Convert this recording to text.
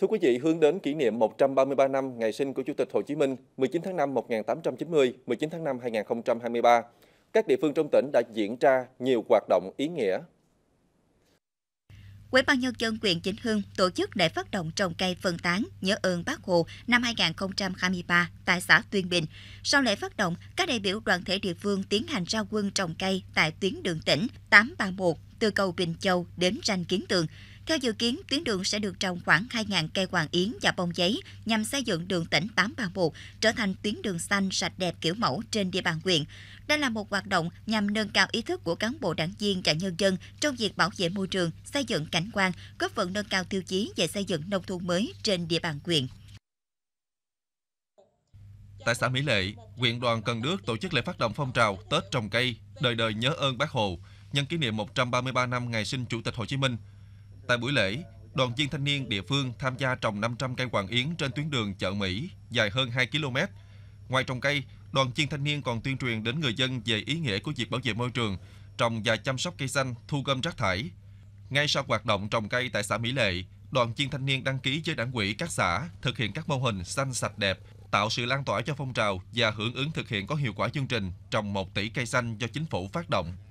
Thưa quý vị, hướng đến kỷ niệm 133 năm ngày sinh của Chủ tịch Hồ Chí Minh 19 tháng 5 1890, 19 tháng 5 2023, các địa phương trong tỉnh đã diễn ra nhiều hoạt động ý nghĩa. Quỹ ban nhân dân huyện Chỉnh Hưng tổ chức lễ phát động trồng cây phân tán nhớ ơn Bác Hồ năm 2023 tại xã Tuyên Bình. Sau lễ phát động, các đại biểu đoàn thể địa phương tiến hành ra quân trồng cây tại tuyến đường tỉnh 831 từ cầu Bình Châu đến ranh Kiến Tường. Theo dự kiến, tuyến đường sẽ được trồng khoảng 2.000 cây hoàng yến và bông giấy nhằm xây dựng đường tỉnh 831 trở thành tuyến đường xanh sạch đẹp kiểu mẫu trên địa bàn huyện. Đây là một hoạt động nhằm nâng cao ý thức của cán bộ đảng viên và nhân dân trong việc bảo vệ môi trường, xây dựng cảnh quan, góp phần nâng cao tiêu chí về xây dựng nông thôn mới trên địa bàn huyện. Tại xã Mỹ Lệ, huyện đoàn Cần Đước tổ chức lễ phát động phong trào Tết trồng cây, đời đời nhớ ơn Bác Hồ, nhân kỷ niệm 133 năm ngày sinh Chủ tịch Hồ Chí Minh Tại buổi lễ, đoàn viên thanh niên địa phương tham gia trồng 500 cây hoàng yến trên tuyến đường chợ Mỹ dài hơn 2 km. Ngoài trồng cây, đoàn viên thanh niên còn tuyên truyền đến người dân về ý nghĩa của việc bảo vệ môi trường, trồng và chăm sóc cây xanh, thu gom rác thải. Ngay sau hoạt động trồng cây tại xã Mỹ Lệ, đoàn viên thanh niên đăng ký với đảng quỹ các xã thực hiện các mô hình xanh sạch đẹp, tạo sự lan tỏa cho phong trào và hưởng ứng thực hiện có hiệu quả chương trình trồng 1 tỷ cây xanh do chính phủ phát động.